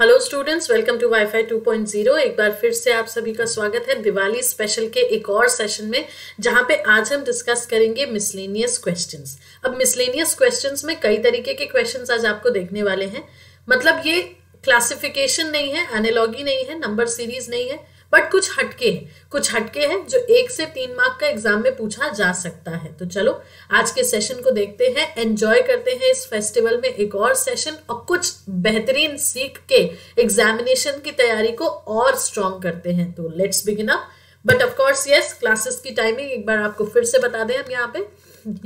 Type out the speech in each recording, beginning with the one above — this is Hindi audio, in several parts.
Hello students welcome to WiFi 2.0 एक बार फिर से आप सभी का स्वागत है दिवाली स्पेशल के एक और सेशन में जहां पे आज हम डिस्कस करेंगे मिसलेनियस क्वेश्चंस अब मिसलेनियस क्वेश्चंस में कई तरीके के क्वेश्चंस आज आपको देखने वाले हैं मतलब ये क्लासिफिकेशन नहीं है एनालॉगी नहीं है नंबर सीरीज नहीं है बट कुछ हटके हैं कुछ हटके हैं जो एक से तीन मार्क का एग्जाम में पूछा जा सकता है तो चलो आज के सेशन को देखते हैं एंजॉय करते हैं इस फेस्टिवल में एक और सेशन और कुछ बेहतरीन सीख के एग्जामिनेशन की तैयारी को और स्ट्रॉन्ग करते हैं तो let's begin up but of course yes classes की टाइमिंग एक बार आपको फिर से बता दें हम यहाँ पे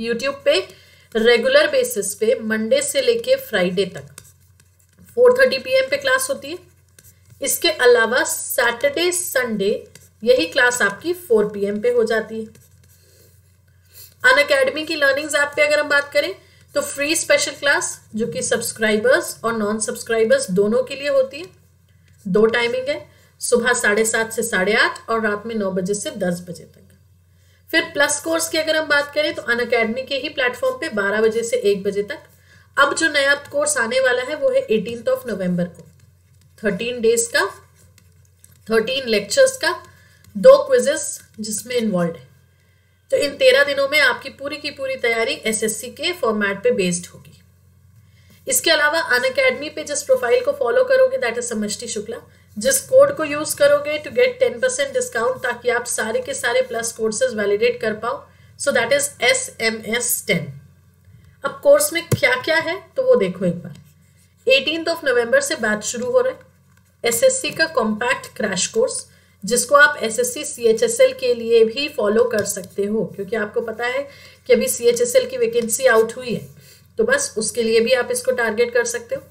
यूट्यूब पे रेगुलर बेसिस पे मंडे से लेके फ्राइडे तक 4:30 पीएम पे क्लास होती है इसके अलावा सैटरडे संडे यही क्लास आपकी फोर पीएम पे हो जाती है अन अकेडमी की लर्निंग्स ऐप पे अगर हम बात करें तो फ्री स्पेशल क्लास जो कि सब्सक्राइबर्स और नॉन सब्सक्राइबर्स दोनों के लिए होती है दो टाइमिंग है सुबह साढ़े सात से साढ़े आठ और रात में नौ बजे से दस बजे तक फिर प्लस कोर्स की अगर हम बात करें तो अन अकेडमी के ही प्लेटफॉर्म पे बारह बजे से एक बजे तक अब जो नया कोर्स आने वाला है वो है एटीन ऑफ नवम्बर को थर्टीन डेज का थर्टीन लेक्चर्स का दो क्विजेस जिसमें इन्वॉल्व है तो इन तेरह दिनों में आपकी पूरी की पूरी तैयारी एसएससी के फॉर्मेट पे बेस्ड होगी इसके अलावा अन अकेडमी पे जिस प्रोफाइल को फॉलो करोगे दैट इज समि शुक्ला जिस कोड को यूज करोगे to get ten percent discount ताकि आप सारे के सारे प्लस कोर्सेज वैलिडेट कर पाओ so that is S M S ten अब कोर्स में क्या क्या है तो वो देखो एक बार एटीन ऑफ नवंबर से बैच शुरू हो रहा है एसएससी का कॉम्पैक्ट क्रैश कोर्स जिसको आप एस एस सी के लिए भी फॉलो कर सकते हो क्योंकि आपको पता है कि अभी सी की वैकेंसी आउट हुई है तो बस उसके लिए भी आप इसको टारगेट कर सकते हो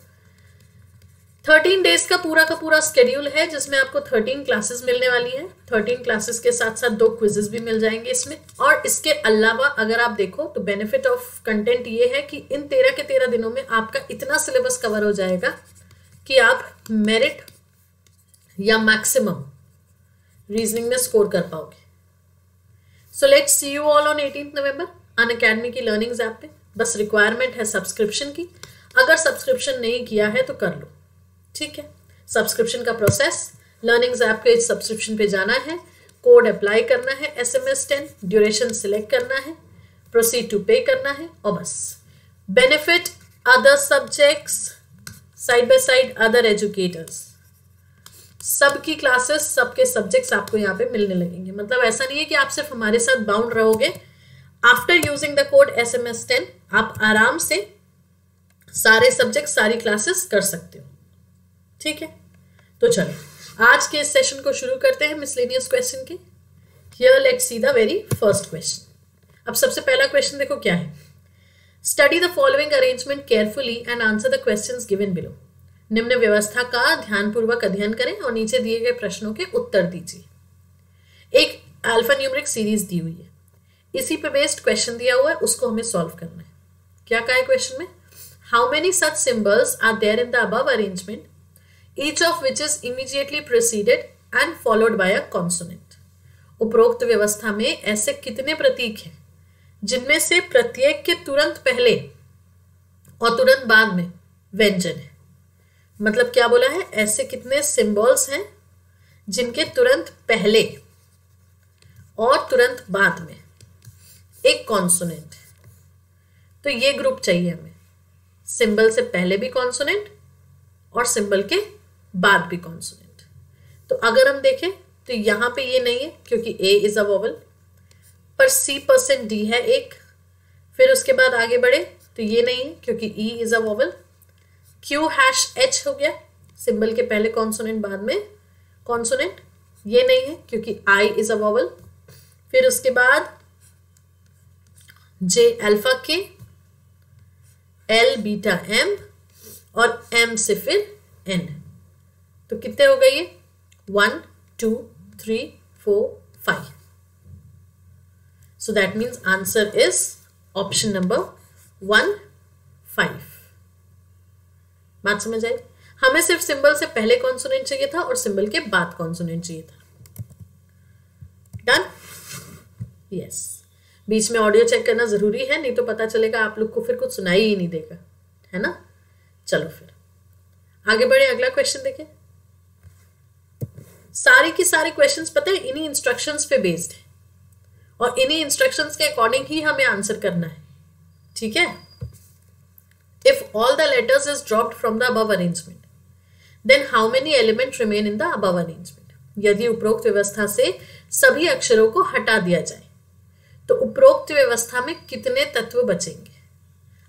थर्टीन डेज का पूरा का पूरा स्केड्यूल है जिसमें आपको थर्टीन क्लासेस मिलने वाली है थर्टीन क्लासेस के साथ साथ दो क्विजेस भी मिल जाएंगे इसमें और इसके अलावा अगर आप देखो तो बेनिफिट ऑफ कंटेंट ये है कि इन तेरह के तेरह दिनों में आपका इतना सिलेबस कवर हो जाएगा कि आप मेरिट या मैक्सिमम रीजनिंग में स्कोर कर पाओगे so let's see you all on eighteen November Unacademy की लर्निंग्स ऐप पे बस रिक्वायरमेंट है सब्सक्रिप्शन की अगर सब्सक्रिप्शन नहीं किया है तो कर लो ठीक है सब्सक्रिप्शन का प्रोसेस लर्निंग्स ऐप के सब्सक्रिप्शन पे जाना है कोड अप्लाई करना है S M S ten duration select करना है प्रोसीड टू पे करना है और बस benefit other subjects side by side other educators सबकी क्लासेस सबके सब्जेक्ट्स आपको यहाँ पे मिलने लगेंगे मतलब ऐसा नहीं है कि आप सिर्फ हमारे साथ बाउंड रहोगे after using the code S M S ten आप आराम से सारे सब्जेक्ट सारी क्लासेस कर सकते हो ठीक है तो चलो आज के इस सेशन को शुरू करते हैं मिसलेनियस क्वेश्चन के here let see the very first question अब सबसे पहला क्वेश्चन देखो क्या है study the following arrangement carefully and answer the question given below निम्न व्यवस्था का ध्यानपूर्वक अध्ययन करें और नीचे दिए गए प्रश्नों के उत्तर दीजिए एक अल्फा न्यूमरिक सीरीज दी हुई है इसी पे बेस्ड क्वेश्चन दिया हुआ है उसको हमें सॉल्व करना है क्या कहा है क्वेश्चन में how many such symbols are there in the above arrangement each of which is immediately proceeded and followed by a consonant उपरोक्त व्यवस्था में ऐसे कितने प्रतीक हैं जिनमें से प्रत्येक के तुरंत पहले और तुरंत बाद में व्यंजन है मतलब क्या बोला है ऐसे कितने सिंबल्स हैं जिनके तुरंत पहले और तुरंत बाद में एक कॉन्सोनेंट तो ये ग्रुप चाहिए हमें सिंबल से पहले भी कॉन्सोनेंट और सिंबल के बाद भी कॉन्सोनेंट तो अगर हम देखें तो यहाँ पे ये नहीं है क्योंकि ए इज अ वॉवल पर सी परसेंट डी है एक फिर उसके बाद आगे बढ़े तो ये नहीं है क्योंकि E is a vowel Q hash H हो गया सिंबल के पहले कॉन्सोनेंट बाद में कॉन्सोनेंट ये नहीं है क्योंकि आई इज अ वॉवल फिर उसके बाद J alpha K L beta M और एम से फिर एन तो कितने हो गए ये one two three four five so that means answer is option number one five बात समझ आई हमें सिर्फ सिंबल से पहले कॉन्सोनेंट चाहिए था और सिंबल के बाद कॉन्सोनेंट चाहिए था डन यस बीच में ऑडियो चेक करना जरूरी है नहीं तो पता चलेगा आप लोग को फिर कुछ सुनाई ही नहीं देगा है ना चलो फिर आगे बढ़े अगला क्वेश्चन देखें सारे के सारे क्वेश्चंस पता है इन्हीं इंस्ट्रक्शंस पे बेस्ड है और इन्हीं इंस्ट्रक्शंस के अकॉर्डिंग ही हमें आंसर करना है ठीक है if all the letters is dropped from the above arrangement then how many element remain in the above arrangement यदि उपरोक्त व्यवस्था से सभी अक्षरों को हटा दिया जाए तो उपरोक्त व्यवस्था में कितने तत्व बचेंगे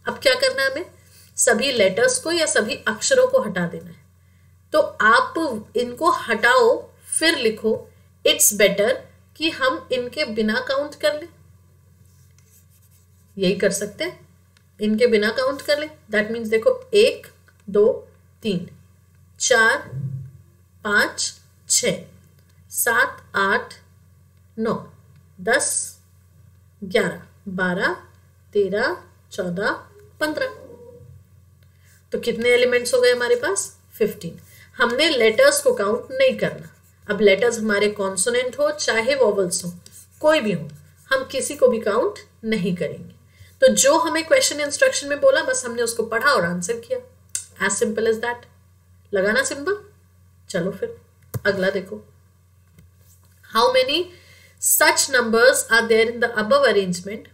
अब क्या करना है हमें सभी लेटर्स को या सभी अक्षरों को हटा देना है तो आप इनको हटाओ फिर लिखो इट्स बेटर कि हम इनके बिना काउंट कर लें यही कर सकते हैं इनके बिना काउंट कर ले दैट मीन्स देखो एक दो तीन चार पाँच छ सात आठ नौ दस ग्यारह बारह तेरह चौदह पंद्रह तो कितने एलिमेंट्स हो गए हमारे पास फिफ्टीन हमने लेटर्स को काउंट नहीं करना अब लेटर्स हमारे कॉन्सोनेंट हो चाहे वॉवल्स हो कोई भी हो हम किसी को भी काउंट नहीं करेंगे तो जो हमें क्वेश्चन इंस्ट्रक्शन में बोला बस हमने उसको पढ़ा और आंसर किया एज सिंपल एज दैट लगाना सिंपल चलो फिर अगला देखो how many such numbers are there in the above arrangement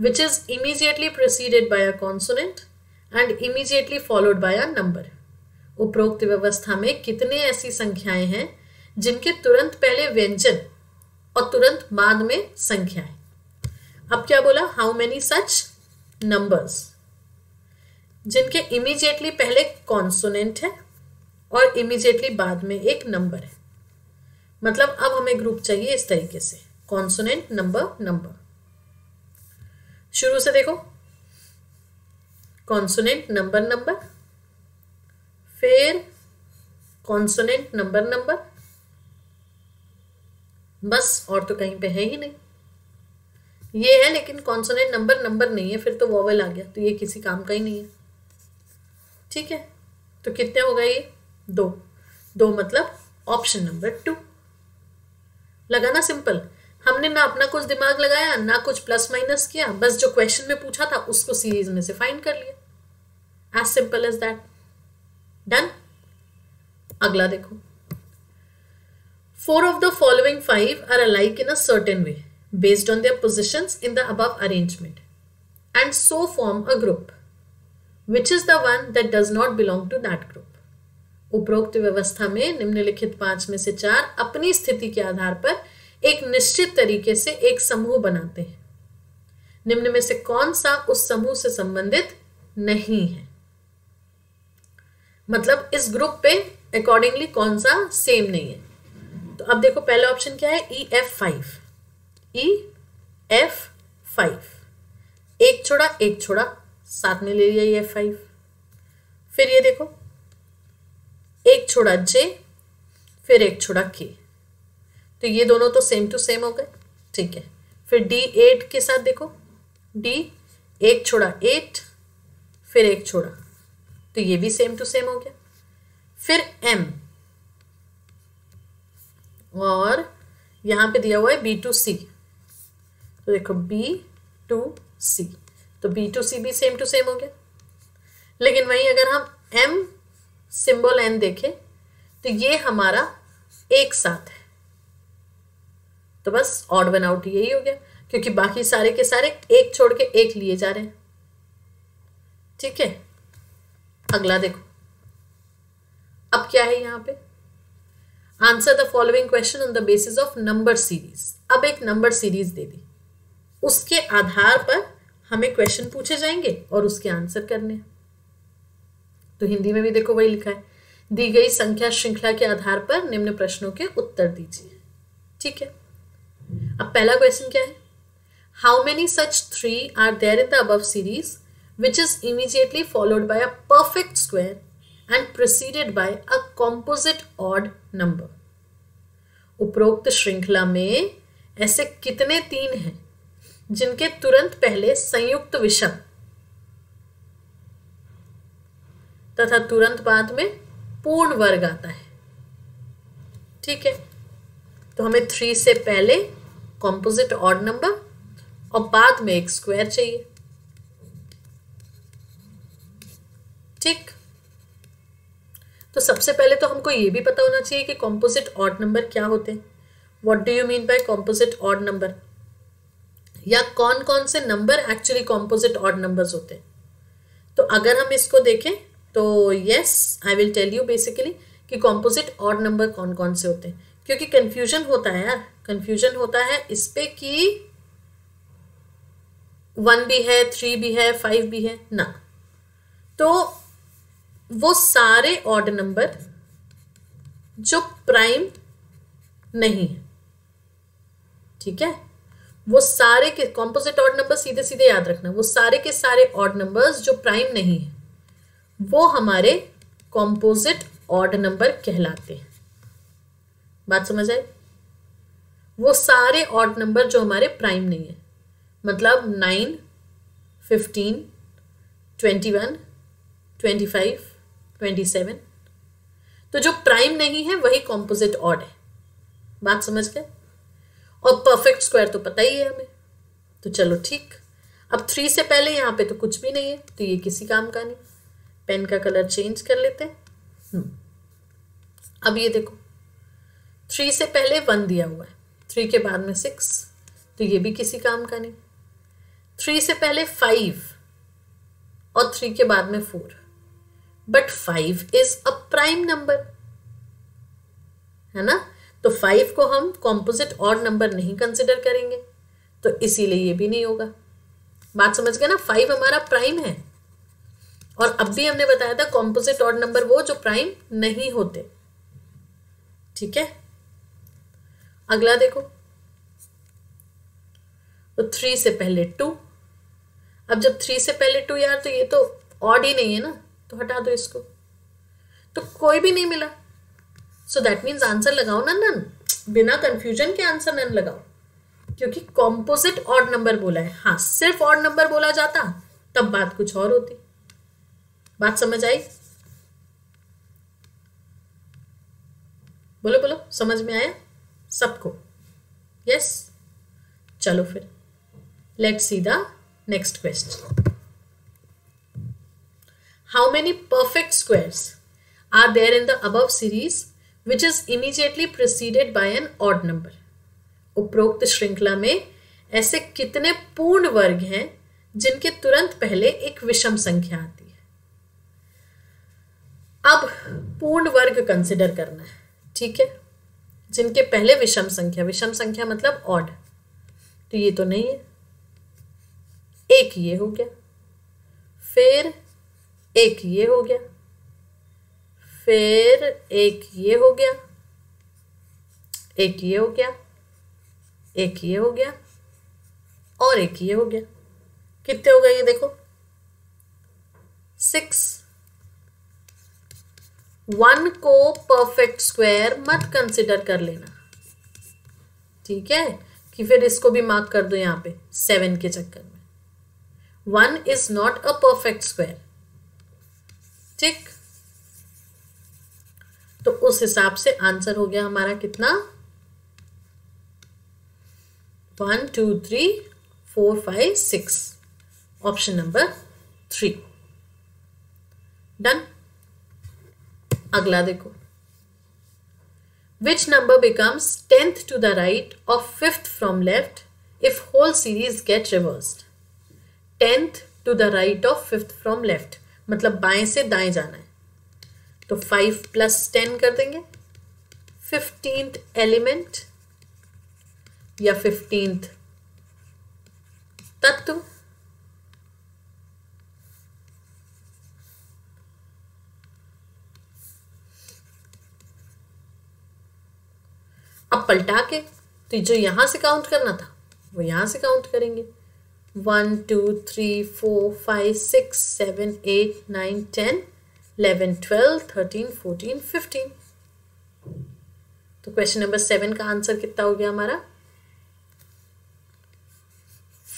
which is immediately proceeded by a consonant and immediately followed by a number उपरोक्त व्यवस्था में कितने ऐसी संख्याएं हैं जिनके तुरंत पहले व्यंजन और तुरंत बाद में संख्याएं अब क्या बोला हाउ मैनी सच नंबर्स जिनके इमीजिएटली पहले कॉन्सोनेंट है और इमीजिएटली बाद में एक नंबर है मतलब अब हमें ग्रुप चाहिए इस तरीके से कॉन्सोनेंट नंबर नंबर शुरू से देखो कॉन्सोनेंट नंबर नंबर फिर कॉन्सोनेंट नंबर नंबर बस और तो कहीं पे है ही नहीं ये है लेकिन कॉन्सोनेंट नंबर नंबर नहीं है फिर तो वॉवल आ गया तो ये किसी काम का ही नहीं है ठीक है तो कितने हो गए ये दो दो मतलब ऑप्शन नंबर टू लगा ना सिंपल हमने ना अपना कुछ दिमाग लगाया ना कुछ प्लस माइनस किया बस जो क्वेश्चन में पूछा था उसको सीरीज में से फाइंड कर लिया as simple as that done अगला देखो four of the following five are alike in a certain way based on their positions in the above arrangement and so form a group, which is the one that does not belong to that group. उपरोक्त व्यवस्था में निम्नलिखित पांच में से चार अपनी स्थिति के आधार पर एक निश्चित तरीके से एक समूह बनाते हैं निम्न में से कौन सा उस समूह से संबंधित नहीं है मतलब इस ग्रुप पे अकॉर्डिंगली कौन सा सेम नहीं है तो अब देखो पहला ऑप्शन क्या है E F five E F five एक छोड़ा एक छोड़ा साथ में ले लिया ये फाइव फिर ये देखो एक छोड़ा जे फिर एक छोड़ा के तो ये दोनों तो सेम टू सेम हो गए ठीक है फिर डी एट के साथ देखो डी एक छोड़ा एट फिर एक छोड़ा तो ये भी सेम टू सेम हो गया फिर एम और यहाँ पे दिया हुआ है बी टू सी तो देखो बी टू सी तो बी टू सी भी सेम टू सेम हो गया लेकिन वहीं अगर हम एम सिंबल एन देखें तो ये हमारा एक साथ है तो बस ऑड वन आउट यही हो गया क्योंकि बाकी सारे के सारे एक छोड़ के एक लिए जा रहे हैं ठीक है अगला देखो अब क्या है यहां पे answer the following question on the basis of number series अब एक नंबर सीरीज दे दी उसके आधार पर हमें क्वेश्चन पूछे जाएंगे और उसके आंसर करने तो हिंदी में भी देखो वही लिखा है दी गई संख्या श्रृंखला के आधार पर निम्न प्रश्नों के उत्तर दीजिए ठीक है अब पहला क्वेश्चन क्या है how many such three are there in the above series which is immediately followed by a perfect square and proceeded by a composite odd number उपरोक्त श्रृंखला में ऐसे कितने तीन हैं जिनके तुरंत पहले संयुक्त विषम तथा तुरंत बाद में पूर्ण वर्ग आता है ठीक है तो हमें थ्री से पहले कॉम्पोजिट ऑड नंबर और बाद में एक स्क्वायर चाहिए ठीक तो सबसे पहले तो हमको ये भी पता होना चाहिए कि कॉम्पोजिट ऑड नंबर क्या होते हैं what do you mean by composite odd number या कौन कौन से number actually composite odd numbers होते हैं तो अगर हम इसको देखें तो yes I will tell you basically कि कॉम्पोजिट ऑड नंबर कौन कौन से होते हैं क्योंकि कन्फ्यूजन होता है यार कंफ्यूजन होता है इस पे कि वन भी है थ्री भी है फाइव भी है ना तो वो सारे ऑड नंबर जो प्राइम नहीं है ठीक है वो सारे के कॉम्पोजिट ऑड नंबर सीधे सीधे याद रखना वो सारे के सारे ऑड नंबर्स जो प्राइम नहीं है वो हमारे कॉम्पोजिट ऑड नंबर कहलाते हैं बात समझ आए वो सारे ऑड नंबर जो हमारे प्राइम नहीं है मतलब nine fifteen twenty one twenty five twenty seven तो जो प्राइम नहीं है वही कॉम्पोजिट ऑड है बात समझ गए और परफेक्ट स्क्वायर तो पता ही है हमें तो चलो ठीक अब थ्री से पहले यहाँ पे तो कुछ भी नहीं है तो ये किसी काम का नहीं पेन का कलर चेंज कर लेते हैं हम्म। अब ये देखो थ्री से पहले वन दिया हुआ है थ्री के बाद में सिक्स तो ये भी किसी काम का नहीं थ्री से पहले फाइव और थ्री के बाद में four but five is a prime number है ना तो फाइव को हम कॉम्पोजिट और नंबर नहीं कंसिडर करेंगे तो इसीलिए ये भी नहीं होगा बात समझ गए ना फाइव हमारा प्राइम है और अब भी हमने बताया था कॉम्पोजिट ऑड नंबर वो जो प्राइम नहीं होते ठीक है अगला देखो तो थ्री से पहले टू अब जब थ्री से पहले टू यार तो ये तो ऑड ही नहीं है ना तो हटा दो इसको तो कोई भी नहीं मिला सो दैट मीन्स आंसर लगाओ ना नन बिना कंफ्यूजन के आंसर नन लगाओ क्योंकि कॉम्पोजिट ऑड नंबर बोला है हाँ सिर्फ ऑड नंबर बोला जाता तब बात कुछ और होती बात समझ आई बोलो बोलो समझ में आया सबको यस चलो फिर let see the next question how many perfect squares are there in the above series which is immediately preceded by an odd number उपरोक्त श्रृंखला में ऐसे कितने पूर्ण वर्ग हैं जिनके तुरंत पहले एक विषम संख्या आती है अब पूर्ण वर्ग कंसिडर करना है ठीक है जिनके पहले विषम संख्या विषम संख्या मतलब ऑड तो ये तो नहीं है एक ये हो गया फिर एक ये हो गया फिर एक ये हो गया एक ये हो गया एक ये हो गया और एक ये हो गया कितने हो गए ये देखो सिक्स वन को परफेक्ट स्क्वायर मत कंसिडर कर लेना ठीक है कि फिर इसको भी मार्क कर दो यहां पे सेवन के चक्कर में one is not a perfect square ठीक तो उस हिसाब से आंसर हो गया हमारा कितना one two three four five six option number three done अगला देखो which number becomes tenth to the right और fifth from left if whole series get reverse tenth to the right of fifth from left मतलब बाएं से दाएं जाना है तो फाइव प्लस टेन कर देंगे फिफ्टींथ एलिमेंट या फिफ्टींथ तत्व तो अब पलटा के तो जो यहां से काउंट करना था वो यहां से काउंट करेंगे one two three four five six seven eight nine ten eleven twelve thirteen fourteen fifteen तो क्वेश्चन नंबर सेवन का आंसर कितना हो गया हमारा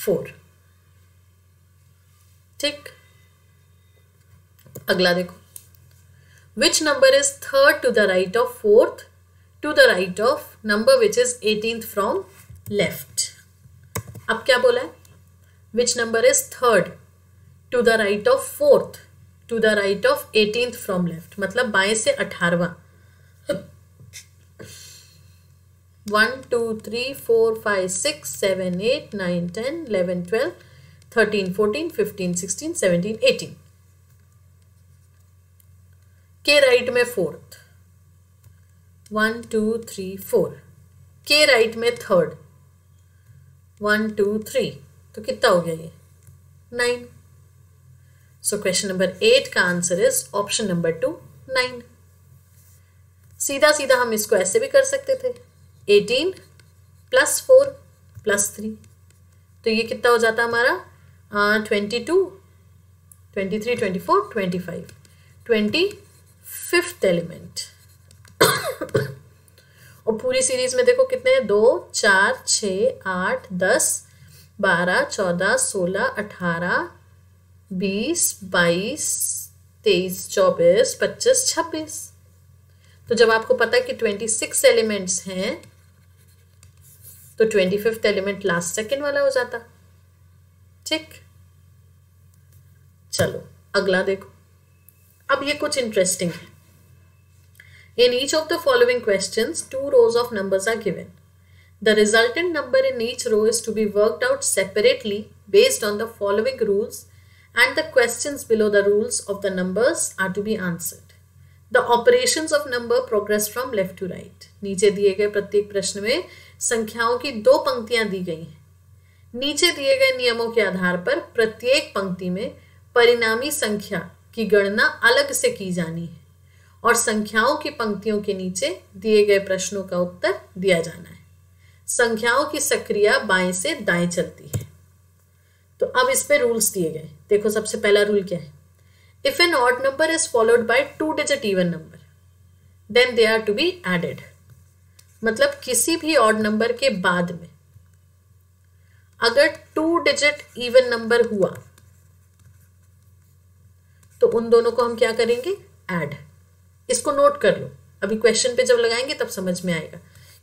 फोर ठीक अगला देखो which number is third to the right of fourth to the right of number which is eighteen from left अब क्या बोला है which number is third to the right of fourth to the right of eighteen from left मतलब बाएं से अठारवा one two three four five six seven eight nine ten eleven twelve thirteen fourteen fifteen sixteen seventeen eighteen के राइट में fourth one two three four के राइट में थर्ड वन टू थ्री तो कितना हो गया ये nine So question number eight का answer is option number two nine सीधा सीधा हम इसको ऐसे भी कर सकते थे eighteen plus four plus three तो ये कितना हो जाता हमारा twenty two twenty three twenty four twenty five twenty fifth element और पूरी सीरीज में देखो कितने हैं दो चार छ आठ दस बारह चौदह सोलह अठारह बीस बाईस तेईस चौबीस पच्चीस छब्बीस तो जब आपको पता है कि ट्वेंटी सिक्स एलिमेंट्स हैं तो twenty fifth element last second वाला हो जाता ठीक चलो अगला देखो अब ये कुछ इंटरेस्टिंग है in each of the following question two rows of number are given the resultant number in each row is to be work out separately based on the following rules and the questions below the rules of the numbers are to be answered. The operations of number progress from left to right. नीचे दिए गए प्रत्येक प्रश्न में संख्याओं की दो पंक्तियां दी गई हैं नीचे दिए गए नियमों के आधार पर प्रत्येक पंक्ति में परिणामी संख्या की गणना अलग से की जानी है और संख्याओं की पंक्तियों के नीचे दिए गए प्रश्नों का उत्तर दिया जाना है संख्याओं की सक्रिया बाएं से दाएं चलती है तो अब इस पर रूल्स दिए गए देखो सबसे पहला रूल क्या है if an odd number is followed by two digit even number then they are to be added मतलब किसी भी ऑड नंबर के बाद में अगर टू डिजिट इवन नंबर हुआ तो उन दोनों को हम क्या करेंगे एड इसको नोट कर लो अभी क्वेश्चन पे जब लगाएंगे तब समझ में आएगा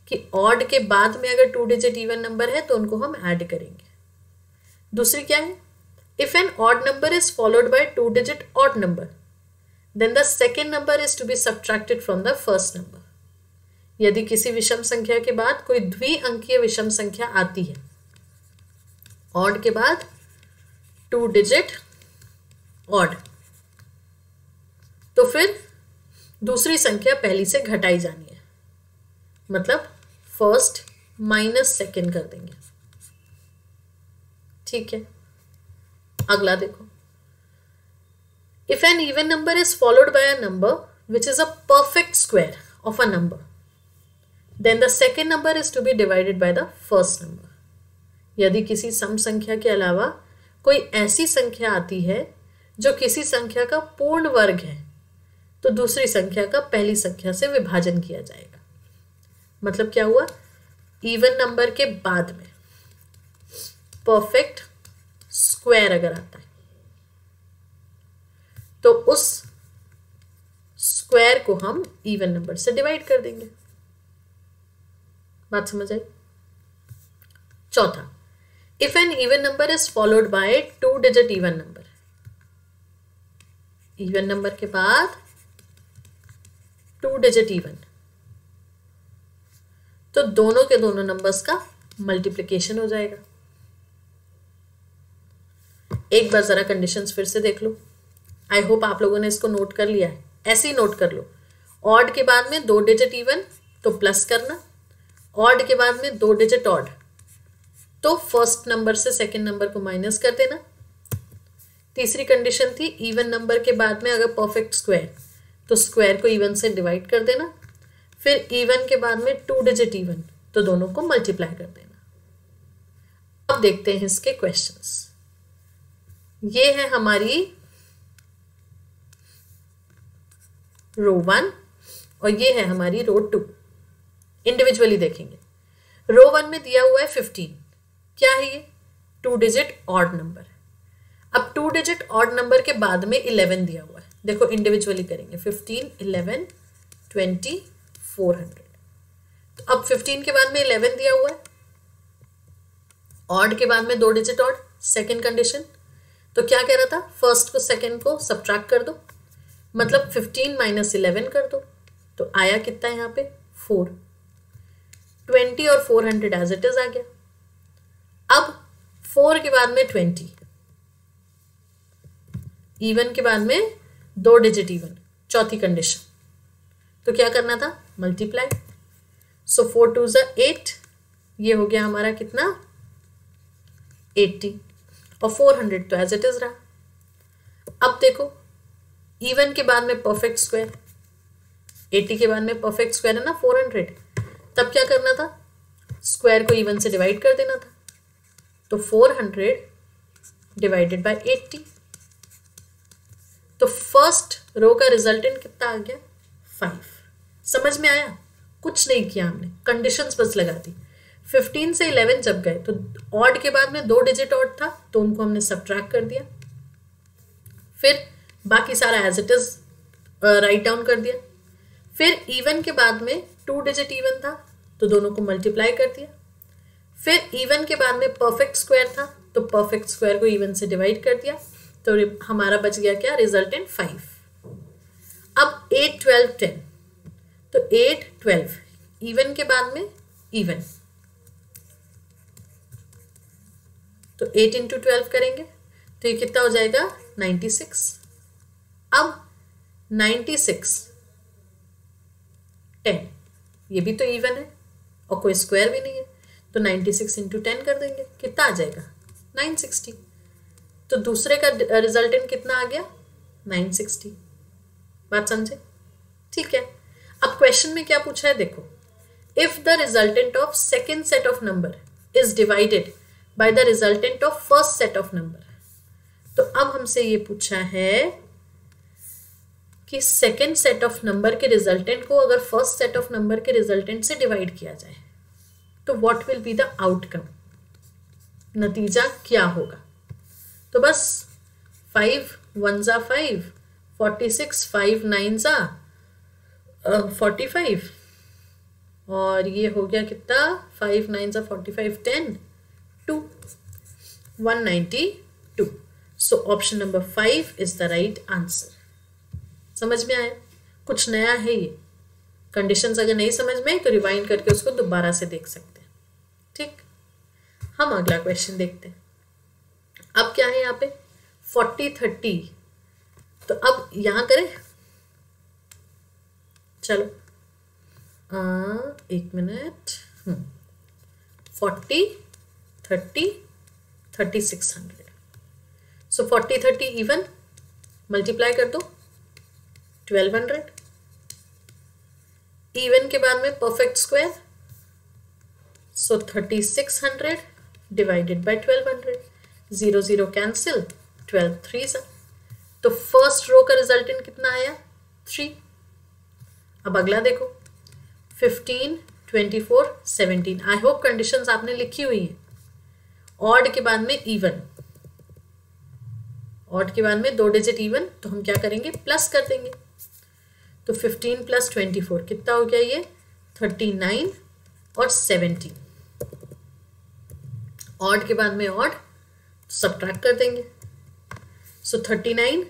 कि ऑड के बाद में अगर टू डिजिट इवन नंबर है तो उनको हम ऐड करेंगे दूसरी क्या है if an odd number is followed by two digit odd number then the second number is to be subtracted from the first number यदि किसी विषम संख्या के बाद कोई द्वि अंकीय विषम संख्या आती है ऑड के बाद टू डिजिट ऑड तो फिर दूसरी संख्या पहली से घटाई जानी है मतलब फर्स्ट माइनस सेकेंड कर देंगे ठीक है अगला देखो if an even number is followed by a number which is a perfect square of a number then the second number is to be divided by the first number यदि किसी सम संख्या के अलावा कोई ऐसी संख्या आती है जो किसी संख्या का पूर्ण वर्ग है तो दूसरी संख्या का पहली संख्या से विभाजन किया जाएगा मतलब क्या हुआ इवन नंबर के बाद में परफेक्ट स्क्वायर अगर आता है तो उस स्क्वायर को हम इवन नंबर से डिवाइड कर देंगे बात समझ आई चौथा if an even number is followed by two digit even number even number के बाद टू डिजिट इवन तो दोनों के दोनों नंबर्स का मल्टीप्लिकेशन हो जाएगा एक बार ज़रा कंडीशन फिर से देख लो आई होप आप लोगों ने इसको नोट कर लिया है ऐसे ही नोट कर लो ऑड के बाद में दो डिजिट इवन तो प्लस करना ऑड के बाद में दो डिजिट ऑड तो फर्स्ट नंबर से सेकेंड नंबर को माइनस कर देना तीसरी कंडीशन थी इवन नंबर के बाद में अगर परफेक्ट स्क्वायर तो स्क्वायर को इवन से डिवाइड कर देना फिर इवन के बाद में टू डिजिट इवन तो दोनों को मल्टीप्लाई कर देना अब देखते हैं इसके क्वेश्चंस ये है हमारी रो वन और ये है हमारी रो टू इंडिविजुअली देखेंगे रो वन में दिया हुआ है फिफ्टीन क्या है ये टू डिजिट ऑड नंबर अब टू डिजिट ऑड नंबर के बाद में इलेवन दिया हुआ है देखो इंडिविजुअली करेंगे fifteen eleven twenty four hundred तो अब फिफ्टीन के बाद में इलेवन दिया हुआ है ऑड के बाद में दो डिजिट ऑड सेकेंड कंडीशन तो क्या कह रहा था फर्स्ट को सेकेंड को सब्ट्रैक्ट कर दो मतलब फिफ्टीन माइनस इलेवन कर दो तो आया कितना यहाँ पे फोर ट्वेंटी और four hundred as it is आ गया अब फोर के बाद में ट्वेंटी इवन के बाद में दो डिजिट इवन चौथी कंडीशन तो क्या करना था मल्टीप्लाई सो फोर टू ज़ा एट ये हो गया हमारा कितना एट्टी और 400 तो एज इट इज रहा अब देखो इवन के बाद में परफेक्ट स्क्वायर 80 के बाद में परफेक्ट स्क्वायर है ना 400 तब क्या करना था स्क्वायर को इवन से डिवाइड कर देना था तो 400 डिवाइडेड बाय 80 तो फर्स्ट रो का रिजल्टेंट कितना आ गया फाइव समझ में आया कुछ नहीं किया हमने कंडीशंस बस लगा दी फिफ्टीन से इलेवन जब गए तो ऑड के बाद में दो डिजिट ऑड था तो उनको हमने सब्ट्रैक्ट कर दिया फिर बाकी सारा as it is write down कर दिया फिर इवन के बाद में टू डिजिट इवन था तो दोनों को मल्टीप्लाई कर दिया फिर इवन के बाद में परफेक्ट स्क्वायर था तो परफेक्ट स्क्वायर को इवन से डिवाइड कर दिया तो हमारा बच गया क्या रिजल्ट इन फाइव अब एट ट्वेल्व टेन तो एट ट्वेल्व इवन के बाद में इवन तो एट इंटू ट्वेल्व करेंगे तो ये कितना हो जाएगा नाइन्टी सिक्स अब नाइन्टी सिक्स टेन ये भी तो इवन है और कोई स्क्वायर भी नहीं है तो नाइन्टी सिक्स इंटू टेन कर देंगे कितना आ जाएगा नाइन सिक्सटी तो दूसरे का रिजल्टेंट कितना आ गया नाइन सिक्सटी बात समझे ठीक है अब क्वेश्चन में क्या पूछा है देखो if the resultant of second set of number is divided by the resultant of first set of number तो अब हमसे ये पूछा है कि सेकेंड सेट ऑफ नंबर के रिजल्टेंट को अगर फर्स्ट सेट ऑफ नंबर के रिजल्टेंट से डिवाइड किया जाए तो what will be the outcome नतीजा क्या होगा तो बस फाइव वन ज़ा five forty six five nine ज़ा फोर्टी फाइव और ये हो गया कितना फाइव नाइन ज़ा forty five ten one ninety two so option number five is the right answer समझ में आया कुछ नया है ये कंडीशंस अगर नहीं समझ में आए तो रिवाइंड करके उसको दोबारा से देख सकते हैं ठीक हम अगला क्वेश्चन देखते हैं अब क्या है यहाँ पे फोर्टी थर्टी तो अब यहाँ करें चलो आ, एक minute forty hmm. Six hundred so forty thirty even multiply कर दो ट्वेल्व हंड्रेड इवन के बाद में perfect square so thirty six hundred divided by hundred zero zero cancel twelve three तो फर्स्ट रो का रिजल्टेंट कितना आया थ्री अब अगला देखो fifteen twenty four seventeen I hope conditions आपने लिखी हुई है ऑड के बाद में इवन ऑड के बाद में दो डिजिट इवन तो हम क्या करेंगे प्लस कर देंगे तो फिफ्टीन प्लस ट्वेंटी फोर कितना हो गया ये थर्टी नाइन और सेवेंटी ऑड के बाद में ऑड सब्ट्रैक्ट तो कर देंगे so thirty nine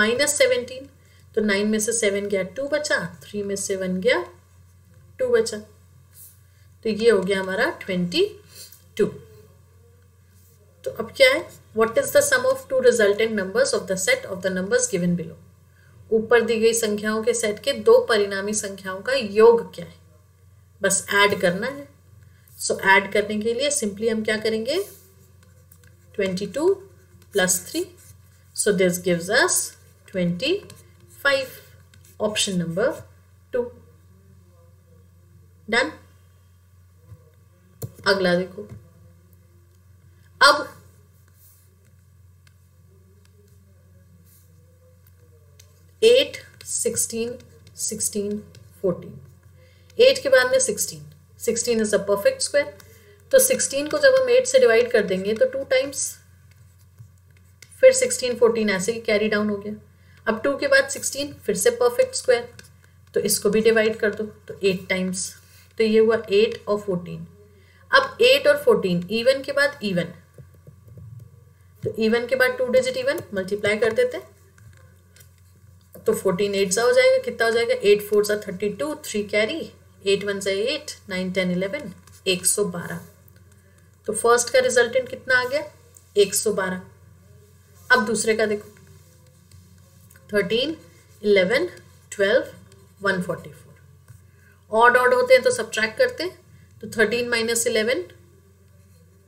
minus seventeen तो नाइन में से सेवन गया टू बचा थ्री में से वन गया टू बचा तो ये हो गया हमारा ट्वेंटी टू तो अब क्या है what is the sum of two resultant numbers of the set of the numbers given below ऊपर दी गई संख्याओं के सेट के दो परिणामी संख्याओं का योग क्या है बस ऐड करना है सो so, ऐड करने के लिए सिंपली हम क्या करेंगे twenty two plus three so this gives us twenty five option number two done अगला देखो अब eight sixteen sixteen fourteen eight के बाद में sixteen sixteen is a perfect square तो सिक्सटीन को जब हम एट से डिवाइड कर देंगे तो टू टाइम्स फिर सिक्सटीन फोर्टीन ऐसे ही कैरी डाउन हो गया अब टू के बाद सिक्सटीन फिर से परफेक्ट स्क्वायर तो इसको भी डिवाइड कर दो तो एट टाइम्स तो ये हुआ एट और फोर्टीन अब एट और फोर्टीन इवन के बाद इवन तो इवन के बाद टू डिजिट इवन मल्टीप्लाई कर देते हैं तो फोर्टीन एट सा हो जाएगा कितना हो जाएगा एट फोर सा thirty two three carry eight one सा एट नाइन टेन इलेवन एक सौ बारह तो फर्स्ट का रिजल्टेंट कितना आ गया एक सौ बारह अब दूसरे का देखो thirteen eleven twelve one forty four odd odd होते हैं तो सब ट्रैक करते हैं तो थर्टीन माइनस इलेवन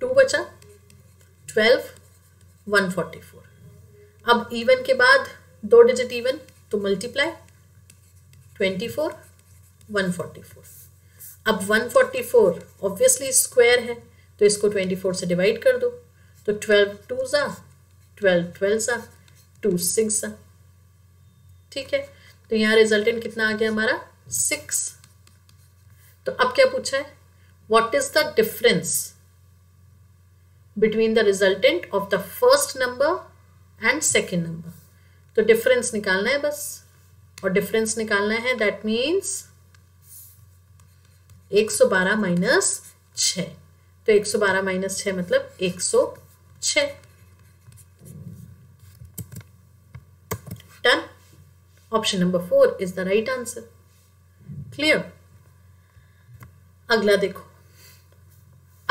टू बचा ट्वेल्व 144 अब इवन के बाद दो डिजिट इवन तो मल्टीप्लाई 24 144 अब 144 ऑब्वियसली स्क्वायर है तो इसको 24 से डिवाइड कर दो तो 12 टू सा ट्वेल्व ट्वेल्व सा टू सिक्स सा ठीक है तो यहाँ रिजल्टेंट कितना आ गया हमारा सिक्स तो अब क्या पूछा है what is the difference between the resultant of the first number and second number तो डिफरेंस निकालना है बस और डिफरेंस निकालना है दैट मीन्स 112 बारह माइनस छ तो एक सौ बारह माइनस छ मतलब एक सौ done option number four is the right answer clear अगला देखो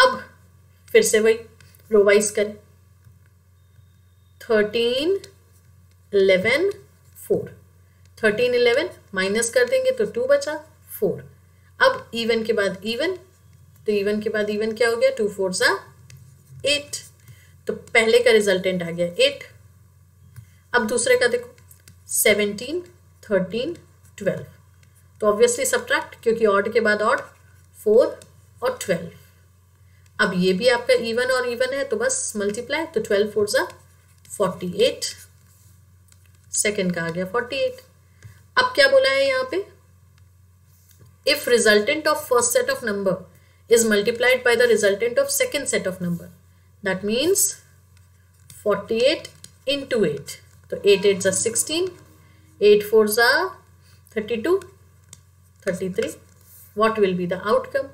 अब फिर से वही प्रोवाइज करें thirteen eleven four thirteen eleven minus कर देंगे तो टू बचा फोर अब इवन के बाद इवन तो इवन के बाद इवन क्या हो गया टू फोर सा एट तो पहले का रिजल्टेंट आ गया एट अब दूसरे का देखो सेवनटीन थर्टीन ट्वेल्व तो ऑब्वियसली सब्ट्रैक्ट क्योंकि ऑड के बाद ऑड फोर और ट्वेल्व अब ये भी आपका इवन और इवन है तो बस मल्टीप्लाई तो ट्वेल्व फोर ज़ा फोर्टी एट सेकेंड का आ गया फोर्टी एट अब क्या बोला है यहाँ पे if resultant of first set of number is multiplied by the resultant of second set of number that means forty eight in two eight तो एट एट ज़ा सिक्सटीन एट फोर ज़ा thirty two thirty three what will be the outcome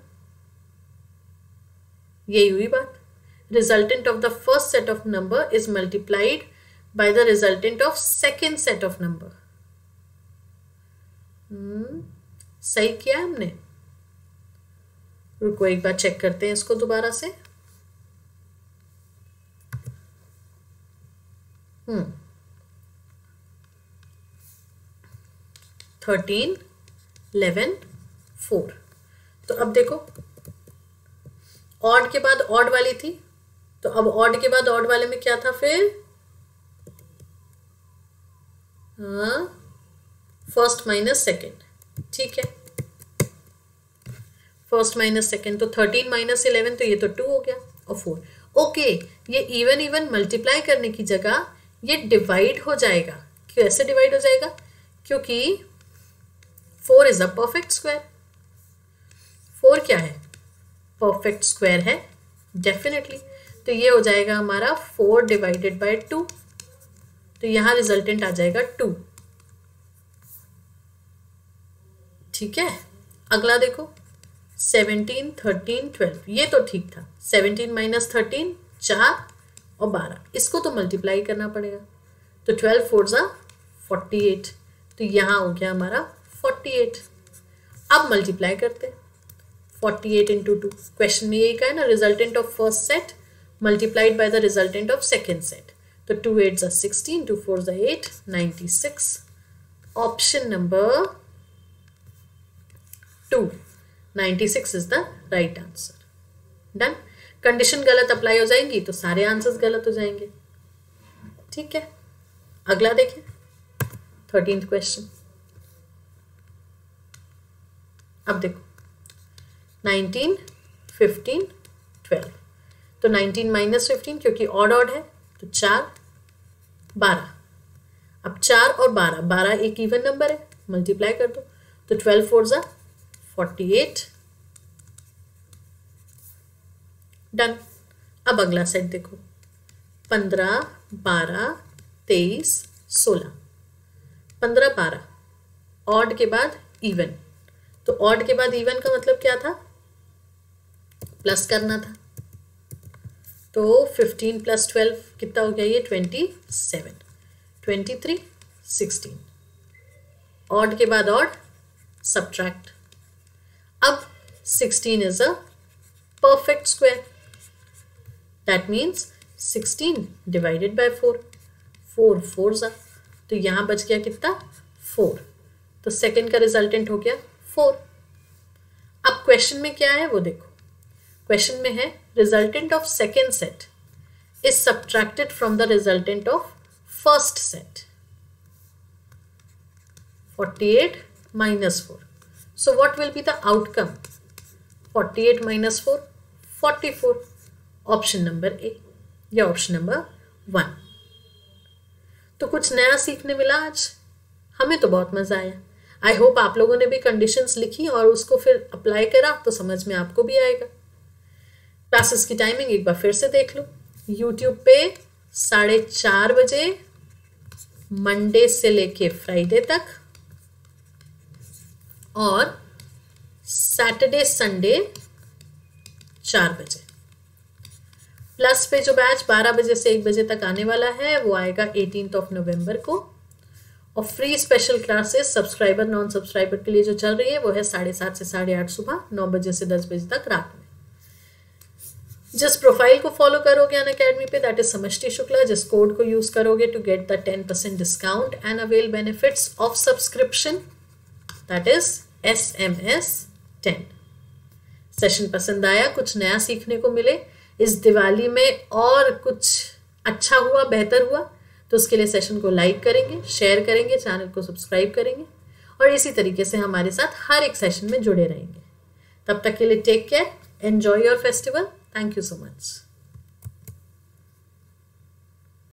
यही हुई बात resultant of the first set of number is multiplied by the resultant of second set of number सही किया हमने रुको एक बार चेक करते हैं इसको दोबारा से हम्म थर्टीन इलेवन फोर तो अब देखो ऑड के बाद ऑड वाली थी तो अब ऑड के बाद ऑड वाले में क्या था फिर फर्स्ट माइनस सेकेंड ठीक है फर्स्ट माइनस सेकेंड तो थर्टीन माइनस इलेवन तो ये तो टू हो गया और फोर ओके ये इवन इवन मल्टीप्लाई करने की जगह ये डिवाइड हो जाएगा क्यों ऐसे डिवाइड हो जाएगा क्योंकि four is a perfect square four क्या है परफेक्ट स्क्वायर है डेफिनेटली तो ये हो जाएगा हमारा फोर डिवाइडेड बाय टू तो यहाँ रिजल्टेंट आ जाएगा टू ठीक है अगला देखो सेवनटीन थर्टीन ट्वेल्व ये तो ठीक था सेवनटीन माइनस थर्टीन चार और बारह इसको तो मल्टीप्लाई करना पड़ेगा तो ट्वेल्व फोर ज़ा फोर्टी एट तो यहाँ हो गया हमारा फोर्टी एट अब मल्टीप्लाई करते हैं forty eight into two question में यही कहा ना resultant of first set multiplied by the resultant of second set तो two eight sixteen two four ज़ा eight ninety six option number two ninety six is the right answer done condition गलत अप्लाई हो जाएंगी तो सारे आंसर्स गलत हो जाएंगे ठीक है अगला देखिए थर्टीन क्वेश्चन अब देखो नाइनटीन फिफ्टीन ट्वेल्व तो नाइनटीन माइनस फिफ्टीन क्योंकि ऑड ऑड है तो चार बारह अब चार और बारह बारह एक इवन नंबर है मल्टीप्लाई कर दो तो ट्वेल्व फोर ज़ा फोर्टी एट डन अब अगला सेट देखो पंद्रह बारह तेईस सोलह पंद्रह बारह ऑड के बाद इवन तो ऑड के बाद इवन का मतलब क्या था प्लस करना था तो फिफ्टीन प्लस ट्वेल्व कितना हो गया ये twenty seven twenty three sixteen odd के बाद ऑड सब्ट्रैक्ट अब sixteen is a perfect square that means sixteen divided by four four four सा तो यहाँ बच गया कितना फोर तो सेकंड का रिजल्टेंट हो गया फोर अब क्वेश्चन में क्या है वो देखो क्वेश्चन में है resultant of second set is subtracted from the resultant of first set 48 so 4. Will be the outcome forty eight 48 four forty four option number A या ऑप्शन नंबर वन तो कुछ नया सीखने मिला आज हमें तो बहुत मज़ा आया आई होप आप लोगों ने भी कंडीशंस लिखी और उसको फिर अप्लाई करा तो समझ में आपको भी आएगा क्लासेस की टाइमिंग एक बार फिर से देख लो यूट्यूब पे साढ़े चार बजे मंडे से लेके फ्राइडे तक और सैटरडे संडे चार बजे प्लस पे जो बैच बारह बजे से एक बजे तक आने वाला है वो आएगा एटीन ऑफ नवंबर को और free special classes subscriber non subscriber के लिए जो चल रही है वो है साढ़े सात से साढ़े आठ सुबह नौ बजे से दस बजे तक रात में जिस प्रोफाइल को फॉलो करोगे अन अकेडमी पे दैट इज समष्टि शुक्ला जिस कोड को यूज करोगे to get the ten percent discount and avail benefits of subscription that is S M S ten session पसंद आया कुछ नया सीखने को मिले इस दिवाली में और कुछ अच्छा हुआ बेहतर हुआ तो उसके लिए सेशन को लाइक करेंगे शेयर करेंगे चैनल को सब्सक्राइब करेंगे और इसी तरीके से हमारे साथ हर एक सेशन में जुड़े रहेंगे तब तक के लिए take care enjoy your festival Thank you so much.